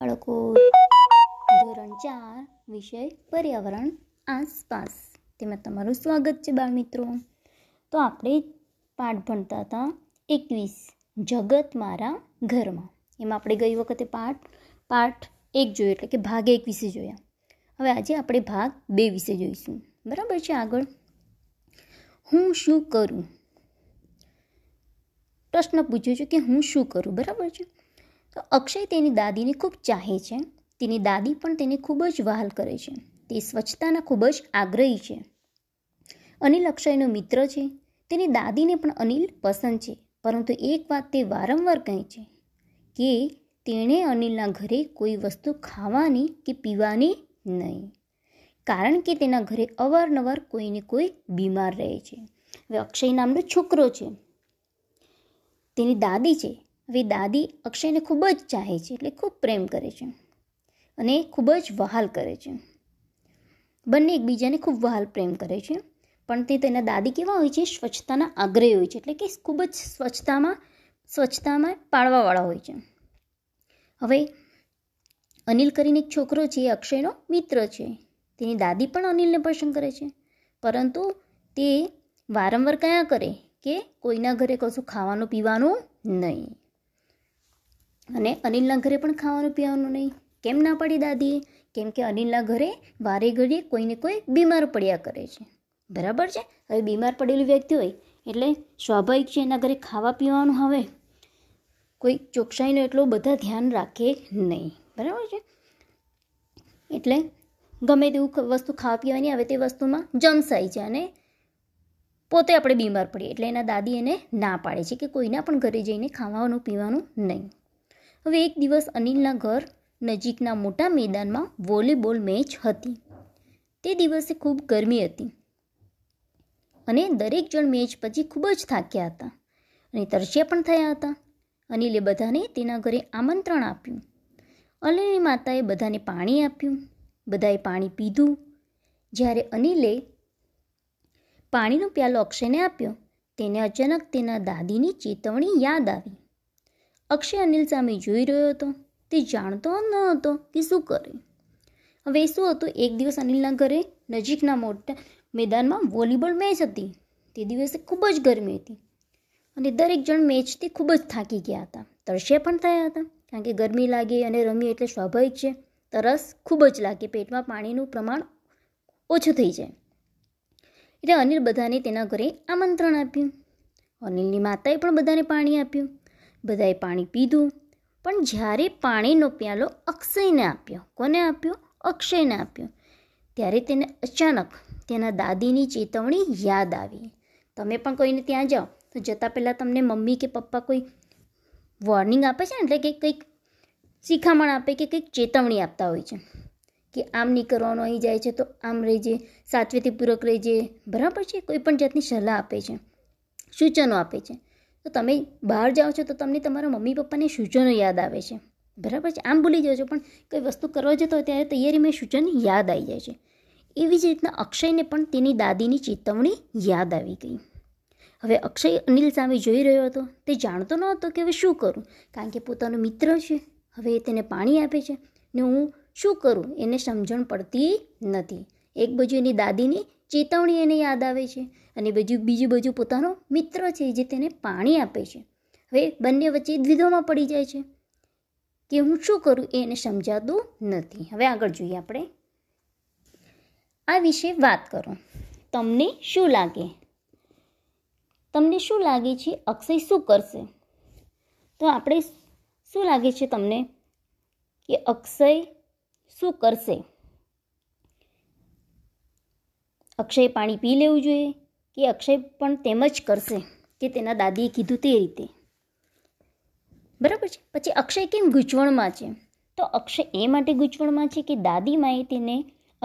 બાળકો ધોરણ ચાર વિષય પર્યાવરણ આસપાસ તેમાં તમારું સ્વાગત છે બાળ મિત્રો તો આપણે પાઠ ભણતા હતા એકવીસ જગત મારા ઘરમાં એમાં આપણે ગઈ વખતે પાઠ પાઠ એક જોયો એટલે કે ભાગ એક વિશે જોયા હવે આજે આપણે ભાગ બે વિશે જોઈશું બરાબર છે આગળ હું શું કરું પ્રશ્ન પૂછ્યો છું કે હું શું કરું બરાબર છે તો અક્ષય તેની દાદીને ખૂબ ચાહે છે તેની દાદી પણ તેને ખૂબ જ વહાલ કરે છે તે સ્વચ્છતાના ખૂબ જ આગ્રહી છે અનિલ અક્ષયનો મિત્ર છે તેની દાદીને પણ અનિલ પસંદ છે પરંતુ એક વાત તે વારંવાર કહે છે કે તેણે અનિલના ઘરે કોઈ વસ્તુ ખાવાની કે પીવાની નહીં કારણ કે તેના ઘરે અવારનવાર કોઈને કોઈ બીમાર રહે છે હવે અક્ષય નામનો છોકરો છે તેની દાદી છે હવે દાદી અક્ષયને ખૂબ જ ચાહે છે એટલે ખૂબ પ્રેમ કરે છે અને ખૂબ જ વહાલ કરે છે બંને એકબીજાને ખૂબ વહાલ પ્રેમ કરે છે પણ તે તેના દાદી કેવા હોય છે સ્વચ્છતાના આગ્રહી હોય છે એટલે કે ખૂબ જ સ્વચ્છતામાં સ્વચ્છતામાં પાળવાવાળા હોય છે હવે અનિલ કરીને એક છોકરો છે એ અક્ષયનો મિત્ર છે તેની દાદી પણ અનિલને પસંદ કરે છે પરંતુ તે વારંવાર કયા કરે કે કોઈના ઘરે કશું ખાવાનું પીવાનું નહીં અને અનિલના ઘરે પણ ખાવાનું પીવાનું નહીં કેમ ના પાડી દાદીએ કેમ કે અનિલના ઘરે વારે ઘડીએ કોઈને કોઈ બીમાર પડ્યા કરે છે બરાબર છે હવે બીમાર પડેલી વ્યક્તિ હોય એટલે સ્વાભાવિક છે એના ઘરે ખાવા પીવાનું હવે કોઈ ચોકસાઈનો એટલો બધા ધ્યાન રાખે નહીં બરાબર છે એટલે ગમે તેવું વસ્તુ ખાવા પીવાની આવે તે વસ્તુમાં જમસાઈ છે અને પોતે આપણે બીમાર પડીએ એટલે એના દાદી એને ના પાડે છે કે કોઈના પણ ઘરે જઈને ખાવાનું પીવાનું નહીં હવે એક દિવસ અનિલના ઘર નજીકના મોટા મેદાનમાં વોલીબોલ મેચ હતી તે દિવસે ખૂબ ગરમી હતી અને દરેક જણ મેચ પછી ખૂબ જ થાક્યા હતા અને તરસ્યા પણ થયા હતા અનિલે બધાને તેના ઘરે આમંત્રણ આપ્યું અનિલની માતાએ બધાને પાણી આપ્યું બધાએ પાણી પીધું જ્યારે અનિલે પાણીનો પ્યાલો અક્ષયને આપ્યો તેને અચાનક તેના દાદીની ચેતવણી યાદ આવી અક્ષય અનિલ સામે જોઈ રહ્યો હતો તે જાણતો ન હતો કે શું કરે હવે શું હતું એક દિવસ અનિલના ઘરે નજીકના મોટા મેદાનમાં વોલીબોલ મેચ હતી તે દિવસે ખૂબ જ ગરમી હતી અને દરેક જણ મેચથી ખૂબ જ થાકી ગયા હતા તરસ્યા પણ થયા હતા કારણ કે ગરમી લાગે અને રમી એટલે સ્વાભાવિક છે તરસ ખૂબ જ લાગે પેટમાં પાણીનું પ્રમાણ ઓછું થઈ જાય એટલે અનિલ બધાને તેના ઘરે આમંત્રણ આપ્યું અનિલની માતાએ પણ બધાને પાણી આપ્યું બધાએ પાણી પીધું પણ જ્યારે પાણીનો પ્યાલો અક્ષયને આપ્યો કોને આપ્યો અક્ષયને આપ્યો ત્યારે તેને અચાનક તેના દાદીની ચેતવણી યાદ આવી તમે પણ કોઈને ત્યાં જાઓ તો જતાં પહેલાં તમને મમ્મી કે પપ્પા કોઈ વોર્નિંગ આપે છે ને એટલે કે કંઈક શીખામણ આપે કે કંઈક ચેતવણી આપતા હોય છે કે આમ નહીં કરવાનું અહીં જાય છે તો આમ રહેજે સાચવેથી પૂરક રહેજે બરાબર છે કોઈ પણ જાતની સલાહ આપે છે સૂચનો આપે છે તો તમે બહાર જાઓ છો તો તમને તમારા મમ્મી પપ્પાને સૂચનો યાદ આવે છે બરાબર છે આમ ભૂલી જાઓ છો પણ કોઈ વસ્તુ કરવા જતો હોય ત્યારે તૈયારીમાં સૂચન યાદ આવી જાય છે એવી જ રીતના અક્ષયને પણ તેની દાદીની ચેતવણી યાદ આવી ગઈ હવે અક્ષય અનિલ સામે જોઈ રહ્યો હતો તે જાણતો ન હતો કે હવે શું કરું કારણ કે પોતાનો મિત્ર છે હવે એ તેને પાણી આપે છે ને હું શું કરું એને સમજણ પડતી નથી એક બાજુ એની દાદીની ચેતવણી એને યાદ આવે છે અને બીજું બીજી બાજુ પોતાનો મિત્ર છે જે તેને પાણી આપે છે હવે બંને વચ્ચે દ્વિધોમાં પડી જાય છે કે હું શું કરું એ એને સમજાતું નથી હવે આગળ જોઈએ આપણે આ વિશે વાત કરો તમને શું લાગે તમને શું લાગે છે અક્ષય શું કરશે તો આપણે શું લાગે છે તમને કે અક્ષય શું કરશે અક્ષય પાણી પી લેવું જોઈએ કે અક્ષય પણ તેમ જ કરશે કે તેના દાદીએ કીધું તે રીતે બરાબર છે પછી અક્ષય કેમ ગૂંચવણમાં છે તો અક્ષય એ માટે ગૂંચવણમાં છે કે દાદી માએ તેને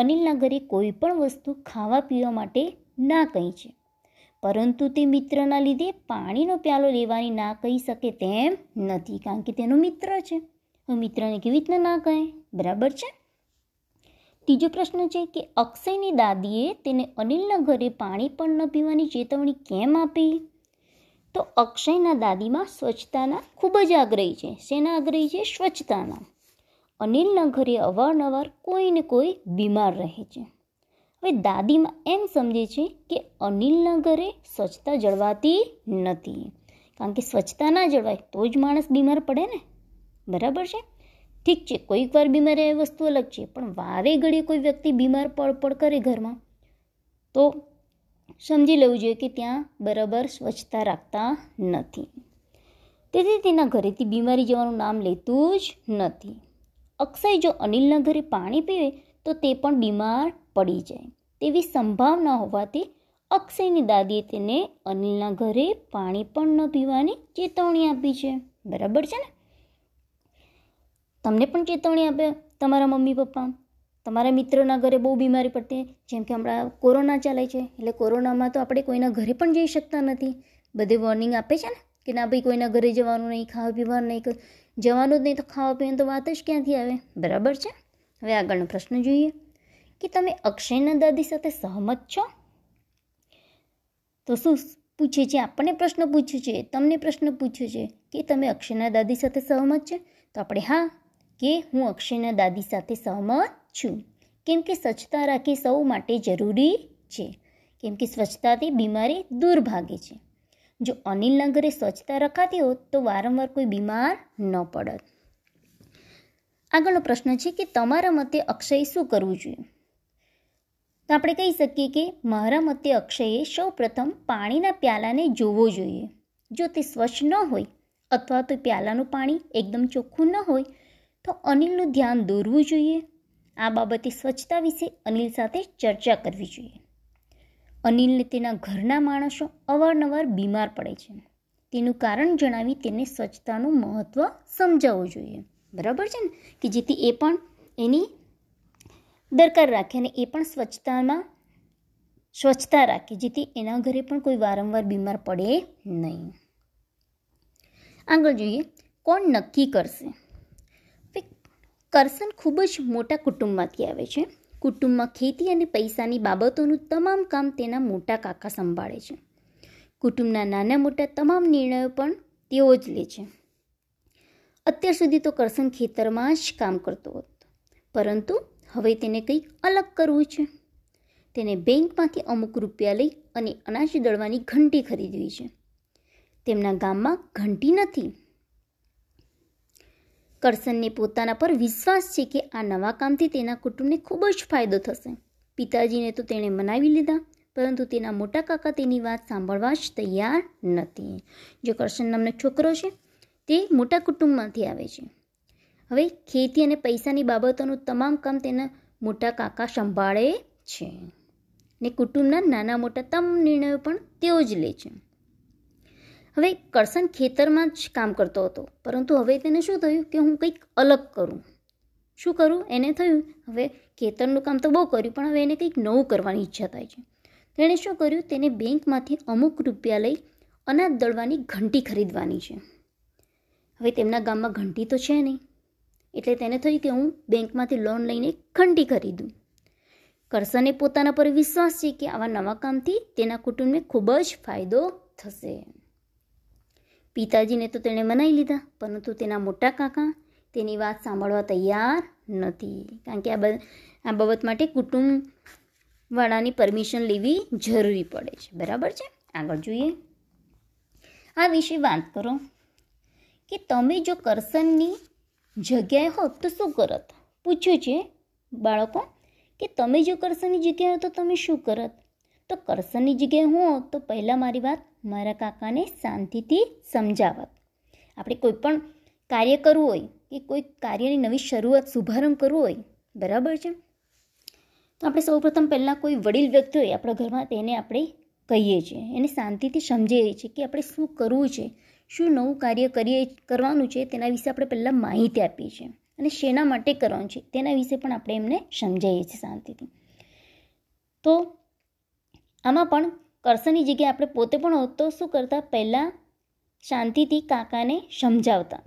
અનિલના ઘરે કોઈ પણ વસ્તુ ખાવા પીવા માટે ના કહી છે પરંતુ તે મિત્રના લીધે પાણીનો પ્યાલો લેવાની ના કહી શકે તેમ નથી કારણ કે તેનો મિત્ર છે હું મિત્રને કેવી રીતના ના કહે બરાબર છે ત્રીજો પ્રશ્ન છે કે અક્ષયની દાદીએ તેને અનિલના ઘરે પાણી પણ ન પીવાની ચેતવણી કેમ આપી તો અક્ષયના દાદીમાં સ્વચ્છતાના ખૂબ જ આગ્રહી છે શેના આગ્રહી છે સ્વચ્છતાના અનિલના ઘરે અવારનવાર કોઈ ને કોઈ બીમાર રહે છે હવે દાદીમાં એમ સમજે છે કે અનિલના ઘરે સ્વચ્છતા જળવાતી નથી કારણ કે સ્વચ્છતા ના જળવાય તો જ માણસ બીમાર પડે ને બરાબર છે ઠીક છે કોઈક વાર બીમાર એ વસ્તુ અલગ છે પણ વારે ઘડીએ કોઈ વ્યક્તિ બીમાર પડપડ કરે ઘરમાં તો સમજી લેવું જોઈએ કે ત્યાં બરાબર સ્વચ્છતા રાખતા નથી તેથી તેના ઘરેથી બીમારી જવાનું નામ લેતું જ નથી અક્ષય જો અનિલના ઘરે પાણી પીવે તો તે પણ બીમાર પડી જાય તેવી સંભાવના હોવાથી અક્ષયની દાદીએ તેને અનિલના ઘરે પાણી પણ ન પીવાની ચેતવણી આપી છે બરાબર છે ને તમને પણ ચેતવણી આપે તમારા મમ્મી પપ્પા તમારા મિત્રોના ઘરે બહુ બીમારી પડતી જેમ કે હમણાં કોરોના ચાલે છે એટલે કોરોનામાં તો આપણે કોઈના ઘરે પણ જઈ શકતા નથી બધે વોર્નિંગ આપે છે ને કે ના ભાઈ કોઈના ઘરે જવાનું નહીં ખાવા પીવાનું નહીં જવાનું જ નહીં તો ખાવા પીવાનું તો વાત જ ક્યાંથી આવે બરાબર છે હવે આગળનો પ્રશ્ન જોઈએ કે તમે અક્ષયના દાદી સાથે સહમત છો તો શું પૂછે છે આપણને પ્રશ્ન પૂછ્યો છે તમને પ્રશ્ન પૂછ્યો છે કે તમે અક્ષયના દાદી સાથે સહમત છે તો આપણે હા કે હું અક્ષયના દાદી સાથે સહમત છું કેમ કે સ્વચ્છતા રાખી સૌ માટે જરૂરી છે કેમ કે સ્વચ્છતાથી બીમારી દૂર ભાગે છે જો અનિલ ઘરે સ્વચ્છતા રખાતી હોત તો વારંવાર કોઈ બીમાર ન પડત આગળનો પ્રશ્ન છે કે તમારા મતે અક્ષય શું કરવું જોઈએ તો આપણે કહી શકીએ કે મારા મતે અક્ષયે સૌ પ્રથમ પાણીના પ્યાલાને જોવો જોઈએ જો તે સ્વચ્છ ન હોય અથવા તો પ્યાલાનું પાણી એકદમ ચોખ્ખું ન હોય તો અનિલનું ધ્યાન દોરવું જોઈએ આ બાબતે સ્વચ્છતા વિશે અનિલ સાથે ચર્ચા કરવી જોઈએ અનિલને તેના ઘરના માણસો અવારનવાર બીમાર પડે છે તેનું કારણ જણાવી તેને સ્વચ્છતાનું મહત્ત્વ સમજાવવું જોઈએ બરાબર છે ને કે જેથી એ પણ એની દરકાર રાખે અને એ પણ સ્વચ્છતામાં સ્વચ્છતા રાખે જેથી એના ઘરે પણ કોઈ વારંવાર બીમાર પડે નહીં આગળ જોઈએ કોણ નક્કી કરશે કરસન ખૂબ જ મોટા કુટુંબમાંથી આવે છે કુટુંબમાં ખેતી અને પૈસાની બાબતોનું તમામ કામ તેના મોટા કાકા સંભાળે છે કુટુંબના નાના મોટા તમામ નિર્ણયો પણ તેઓ જ લે છે અત્યાર સુધી તો કરસન ખેતરમાં જ કામ કરતો હતો પરંતુ હવે તેને કંઈક અલગ કરવું છે તેને બેંકમાંથી અમુક રૂપિયા લઈ અને અનાજ દળવાની ઘંટી ખરીદવી છે તેમના ગામમાં ઘંટી નથી કરશનને પોતાના પર વિશ્વાસ છે કે આ નવા કામથી તેના કુટુંબને ખૂબ જ ફાયદો થશે પિતાજીને તો તેણે મનાવી લીધા પરંતુ તેના મોટા કાકા તેની વાત સાંભળવા જ તૈયાર નથી જો કરશન નામનો છોકરો છે તે મોટા કુટુંબમાંથી આવે છે હવે ખેતી અને પૈસાની બાબતોનું તમામ કામ તેના મોટા કાકા સંભાળે છે ને કુટુંબના નાના મોટા તમામ નિર્ણયો પણ તેઓ જ લે છે હવે કરસન ખેતરમાં જ કામ કરતો હતો પરંતુ હવે તેને શું થયું કે હું કંઈક અલગ કરું શું કરું એને થયું હવે ખેતરનું કામ તો બહુ કર્યું પણ હવે એને કંઈક નવું કરવાની ઈચ્છા થાય છે તેણે શું કર્યું તેને બેંકમાંથી અમુક રૂપિયા લઈ અનાજ દળવાની ઘંટી ખરીદવાની છે હવે તેમના ગામમાં ઘંટી તો છે નહીં એટલે તેને થયું કે હું બેંકમાંથી લોન લઈને ઘંટી ખરીદું કરસને પોતાના પર વિશ્વાસ છે કે આવા નવા કામથી તેના કુટુંબને ખૂબ જ ફાયદો થશે પિતાજીને તો તેણે મનાવી લીધા પરંતુ તેના મોટા કાકા તેની વાત સાંભળવા તૈયાર નથી કારણ કે આ આ બાબત માટે કુટુંબવાળાની પરમિશન લેવી જરૂરી પડે છે બરાબર છે આગળ જોઈએ આ વિશે વાત કરો કે તમે જો કરસનની જગ્યાએ હોત તો શું કરત પૂછ્યું છે બાળકો કે તમે જો કરસનની જગ્યાએ હો તો તમે શું કરત તો કરસનની જગ્યાએ હોત તો પહેલાં મારી વાત મારા કાકાને શાંતિથી સમજાવત આપણે કોઈ પણ કાર્ય કરવું હોય કે કોઈ કાર્યની નવી શરૂઆત શુભારંભ કરવો હોય બરાબર છે તો આપણે સૌપ્રથમ પહેલાં કોઈ વડીલ વ્યક્તિ હોય આપણા ઘરમાં તેને આપણે કહીએ છીએ એને શાંતિથી સમજીએ છીએ કે આપણે શું કરવું છે શું નવું કાર્ય કરીએ કરવાનું છે તેના વિશે આપણે પહેલાં માહિતી આપીએ છીએ અને શેના માટે કરવાનું છે તેના વિશે પણ આપણે એમને સમજાવીએ છીએ શાંતિથી તો આમાં પણ કરશનની જગ્યાએ આપણે પોતે પણ હોત તો શું કરતા પહેલાં શાંતિથી કાકાને સમજાવતા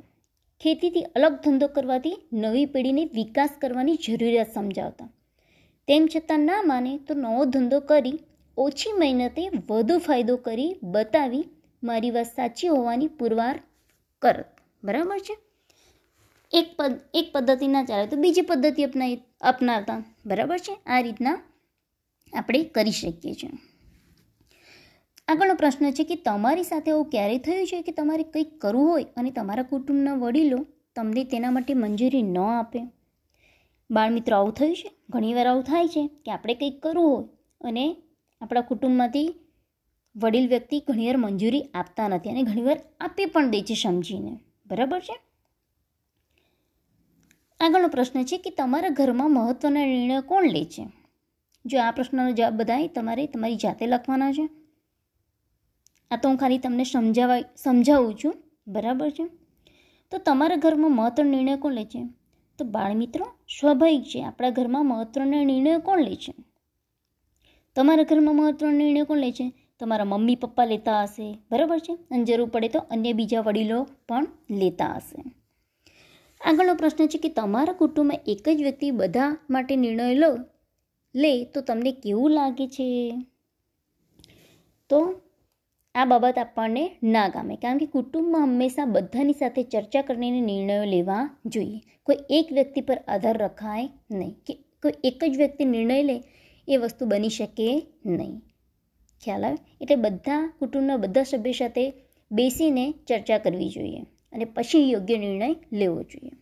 ખેતીથી અલગ ધંધો કરવાથી નવી પેઢીને વિકાસ કરવાની જરૂરિયાત સમજાવતા તેમ છતાં ના માને તો નવો ધંધો કરી ઓછી મહેનતે વધુ ફાયદો કરી બતાવી મારી વાત સાચી હોવાની પુરવાર કર બરાબર છે એક પદ એક પદ્ધતિ ના ચાલે તો બીજી પદ્ધતિ અપનાવી અપનાવતા બરાબર છે આ રીતના આપણે કરી શકીએ છીએ આગળનો પ્રશ્ન છે કે તમારી સાથે આવું ક્યારે થયું છે કે તમારે કંઈક કરવું હોય અને તમારા કુટુંબના વડીલો તમને તેના માટે મંજૂરી ન આપે બાળમિત્રો આવું થયું છે ઘણીવાર આવું થાય છે કે આપણે કંઈક કરવું હોય અને આપણા કુટુંબમાંથી વડીલ વ્યક્તિ ઘણીવાર મંજૂરી આપતા નથી અને ઘણીવાર આપી પણ દે છે સમજીને બરાબર છે આગળનો પ્રશ્ન છે કે તમારા ઘરમાં મહત્ત્વના નિર્ણય કોણ લે છે જો આ પ્રશ્નનો જવાબ બધાય તમારે તમારી જાતે લખવાના છે આ તો હું ખાલી તમને સમજાવાય સમજાવું છું બરાબર છે તો તમારા ઘરમાં મહત્વ નિર્ણય કોણ લે છે તો બાળમિત્રો સ્વાભાવિક છે આપણા ઘરમાં મહત્વનો નિર્ણય કોણ લે છે તમારા ઘરમાં મહત્ત્વનો નિર્ણય કોણ લે છે તમારા મમ્મી પપ્પા લેતા હશે બરાબર છે અને જરૂર પડે તો અન્ય બીજા વડીલો પણ લેતા હશે આગળનો પ્રશ્ન છે કે તમારા કુટુંબમાં એક જ વ્યક્તિ બધા માટે નિર્ણય લો લે તો તમને કેવું લાગે છે તો આ બાબત આપણને ના ગમે કારણ કે કુટુંબમાં હંમેશા બધાની સાથે ચર્ચા કરીને નિર્ણયો લેવા જોઈએ કોઈ એક વ્યક્તિ પર આધાર રખાય નહીં કે કોઈ એક જ વ્યક્તિ નિર્ણય લે એ વસ્તુ બની શકે નહીં ખ્યાલ આવે એટલે બધા કુટુંબના બધા સભ્ય સાથે બેસીને ચર્ચા કરવી જોઈએ અને પછી યોગ્ય નિર્ણય લેવો જોઈએ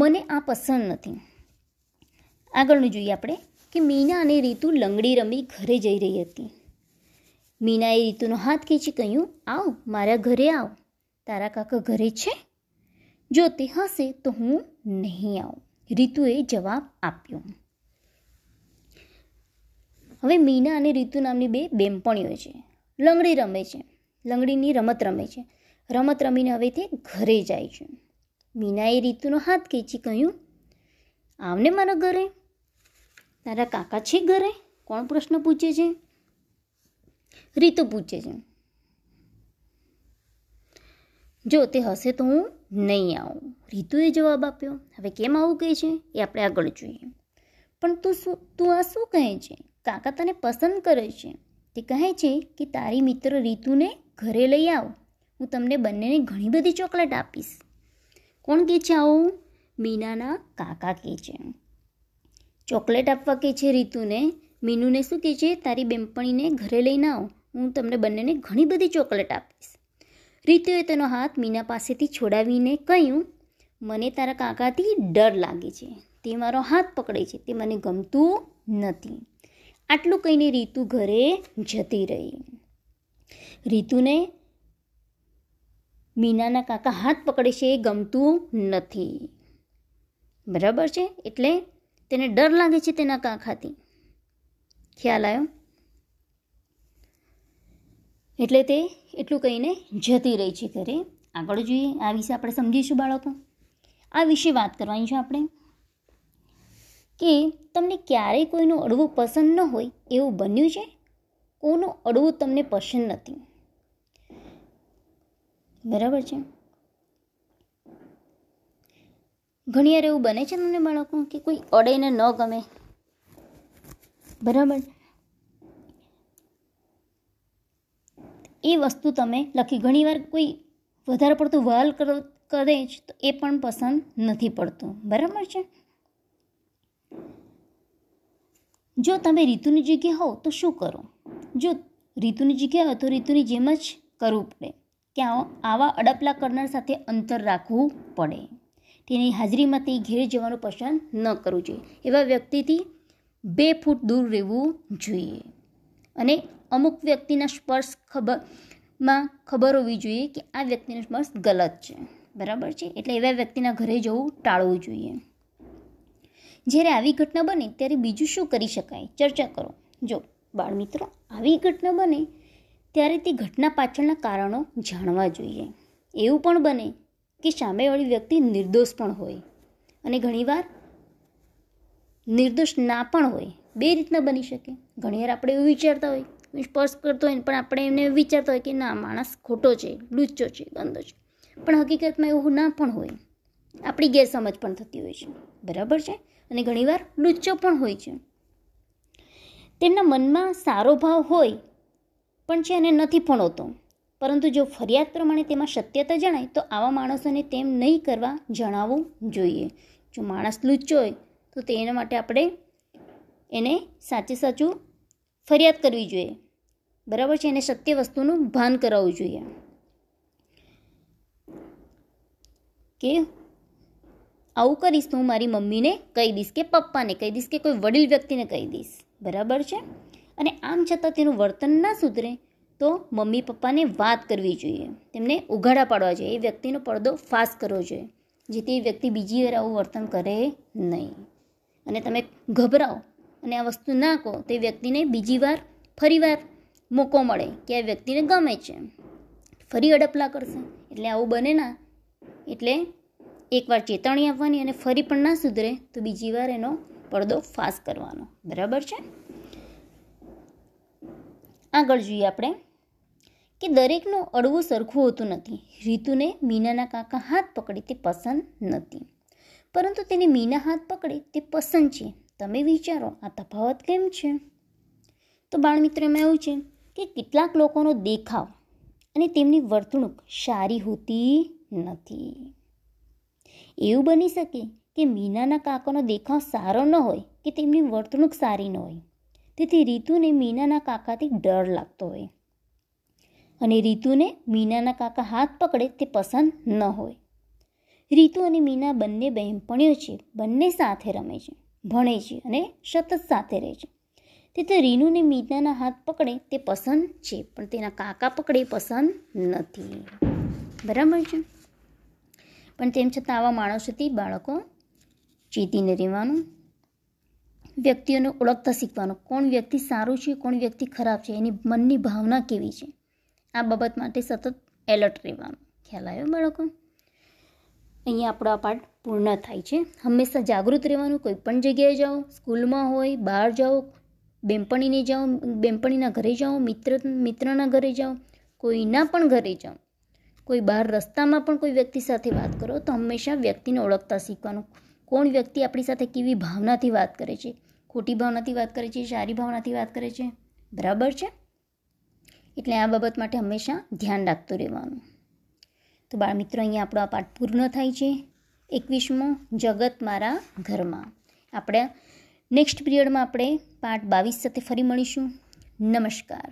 મને આ પસંદ નથી આગળનું જોઈએ આપણે કે મીના અને રીતુ લંગડી રમી ઘરે જઈ રહી હતી મીનાએ રીતુનો હાથ ખેંચી કહ્યું આવ મારા ઘરે આવ તારા કાકા ઘરે છે જો તે હશે તો હું નહીં આવું રીતુએ જવાબ આપ્યો હવે મીના અને રીતુ નામની બે બેનપણીઓ છે લંગડી રમે છે લંગડીની રમત રમે છે રમત રમીને હવે તે ઘરે જાય છે મીનાએ રીતુનો હાથ ખેંચી કહ્યું આવને મારા ઘરે તારા કાકા છે ઘરે કોણ પ્રશ્ન પૂછે છે રીતુ પૂછે છે જો તે હશે તો હું નહીં આવું રીતુએ જવાબ આપ્યો હવે કેમ આવું કહે છે એ આપણે આગળ જોઈએ પણ તું શું તું આ શું કહે છે કાકા તને પસંદ કરે છે તે કહે છે કે તારી મિત્ર રીતુને ઘરે લઈ આવ હું તમને બંનેને ઘણી બધી ચોકલેટ આપીશ કોણ કહે છે આવું મીનાના કાકા કહે છે ચોકલેટ આપવા કહે છે રીતુને મીનુને શું કહે છે તારી બેનપણીને ઘરે લઈને આવો હું તમને બંનેને ઘણી બધી ચોકલેટ આપીશ રીતુએ તેનો હાથ મીના પાસેથી છોડાવીને કહ્યું મને તારા કાકાથી ડર લાગે છે તે મારો હાથ પકડે છે તે મને ગમતું નથી આટલું કહીને રીતુ ઘરે જતી રહી રીતુને મીનાના કાકા હાથ પકડે છે એ ગમતું નથી બરાબર છે એટલે તેને ડર લાગે છે તેના કાકાથી ખ્યાલ આવ્યો એટલે તે એટલું કહીને જતી રહી છે ઘરે આગળ જોઈએ આ વિશે આપણે સમજીશું બાળકો આ વિશે વાત કરવાની છે આપણે કે તમને ક્યારેય કોઈનું અડવું પસંદ ન હોય એવું બન્યું છે કોનું અડવું તમને પસંદ નથી બરાબર છે ઘણી વાર એવું બને છે તમને બાળકો કે કોઈ અડેને ન ગમે બરાબર એ વસ્તુ તમે લખી ઘણીવાર કોઈ વધારે પડતું વાલ કરો કરે જ તો એ પણ પસંદ નથી પડતું બરાબર છે જો તમે ઋતુની જગ્યા હોવ તો શું કરો જો ઋતુની જગ્યા હોય તો ઋતુની જેમ જ કરવું પડે ત્યાં આવા અડપલા કરનાર સાથે અંતર રાખવું પડે તેની હાજરીમાંથી ઘેર જવાનું પસંદ ન કરવું જોઈએ એવા વ્યક્તિથી બે ફૂટ દૂર રહેવું જોઈએ અને અમુક વ્યક્તિના સ્પર્શ ખબરમાં ખબર હોવી જોઈએ કે આ વ્યક્તિનો સ્પર્શ ગલત છે બરાબર છે એટલે એવા વ્યક્તિના ઘરે જવું ટાળવું જોઈએ જ્યારે આવી ઘટના બને ત્યારે બીજું શું કરી શકાય ચર્ચા કરો જો બાળ મિત્રો આવી ઘટના બને ત્યારે તે ઘટના પાછળના કારણો જાણવા જોઈએ એવું પણ બને કે સામેવાળી વ્યક્તિ નિર્દોષ પણ હોય અને ઘણીવાર નિર્દોષ ના પણ હોય બે રીતના બની શકે ઘણીવાર આપણે એવું વિચારતા હોય સ્પર્શ કરતો હોય પણ આપણે એમને વિચારતા હોય કે ના માણસ ખોટો છે લુચ્ચો છે ગંદો છે પણ હકીકતમાં એવું ના પણ હોય આપણી ગેરસમજ પણ થતી હોય છે બરાબર છે અને ઘણીવાર લુચ્ચો પણ હોય છે તેમના મનમાં સારો ભાવ હોય પણ છે અને નથી પણ હોતો પરંતુ જો ફરિયાદ પ્રમાણે તેમાં સત્યતા જણાય તો આવા માણસોને તેમ નહીં કરવા જણાવવું જોઈએ જો માણસ લુચ્ચો હોય તો તેના માટે આપણે એને સાચે સાચું ફરિયાદ કરવી જોઈએ બરાબર છે એને સત્ય વસ્તુનું ભાન કરાવવું જોઈએ કે આવું કરીશ તો હું મારી મમ્મીને કહી દઈશ કે પપ્પાને કહી દઈશ કે કોઈ વડીલ વ્યક્તિને કહી દઈશ બરાબર છે અને આમ છતાં તેનું વર્તન ના સુધરે તો મમ્મી પપ્પાને વાત કરવી જોઈએ તેમને ઉઘાડા પાડવા જોઈએ એ વ્યક્તિનો પડદો ફાસ કરવો જોઈએ જેથી એ વ્યક્તિ બીજી વાર આવું વર્તન કરે નહીં અને તમે ગભરાઓ અને આ વસ્તુ ના કહો તો એ વ્યક્તિને બીજી વાર ફરીવાર મોકો મળે કે આ વ્યક્તિને ગમે છે ફરી અડપલા કરશે એટલે આવું બને ના એટલે એકવાર ચેતવણી આપવાની અને ફરી પણ ના સુધરે તો બીજી વાર એનો પડદો ફાસ કરવાનો બરાબર છે આગળ જોઈએ આપણે કે દરેકનું અડવું સરખું હોતું નથી રીતુને મીનાના કાકા હાથ પકડી તે પસંદ નથી પરંતુ તેને મીના હાથ પકડે તે પસંદ છે તમે વિચારો આ તફાવત કેમ છે તો બાળમિત્ર એમાં એવું છે કે કેટલાક લોકોનો દેખાવ અને તેમની વર્તણૂક સારી હોતી નથી એવું બની શકે કે મીનાના કાકાનો દેખાવ સારો ન હોય કે તેમની વર્તણૂક સારી ન હોય તેથી રીતુને મીનાના કાકાથી ડર લાગતો હોય અને રીતુને મીનાના કાકા હાથ પકડે તે પસંદ ન હોય રીતુ અને મીના બંને બહેનપણીઓ છે બંને સાથે રમે છે ભણે છે અને સતત સાથે રહે છે તેથી રીનુને મીનાના હાથ પકડે તે પસંદ છે પણ તેના કાકા પકડે પસંદ નથી બરાબર છે પણ તેમ છતાં આવા માણસોથી બાળકો ચેતીને રહેવાનું વ્યક્તિઓને ઓળખતા શીખવાનું કોણ વ્યક્તિ સારું છે કોણ વ્યક્તિ ખરાબ છે એની મનની ભાવના કેવી છે આ બાબત માટે સતત એલર્ટ રહેવાનું ખ્યાલ આવ્યો બાળકો અહીંયા આપણો આ પાઠ પૂર્ણ થાય છે હંમેશા જાગૃત રહેવાનું કોઈ પણ જગ્યાએ જાઓ સ્કૂલમાં હોય બહાર જાઓ બેનપણીને જાઓ બેનપણીના ઘરે જાઓ મિત્ર મિત્રના ઘરે જાઓ કોઈના પણ ઘરે જાઓ કોઈ બહાર રસ્તામાં પણ કોઈ વ્યક્તિ સાથે વાત કરો તો હંમેશા વ્યક્તિને ઓળખતા શીખવાનું કોણ વ્યક્તિ આપણી સાથે કેવી ભાવનાથી વાત કરે છે ખોટી ભાવનાથી વાત કરે છે સારી ભાવનાથી વાત કરે છે બરાબર છે એટલે આ બાબત માટે હંમેશા ધ્યાન રાખતું રહેવાનું તો બાળ મિત્રો અહીંયા આપણો આ પાઠ પૂર્ણ થાય છે એકવીસમો જગત મારા ઘરમાં આપણે નેક્સ્ટ પીરિયડમાં આપણે પાઠ બાવીસ સાથે ફરી મળીશું નમસ્કાર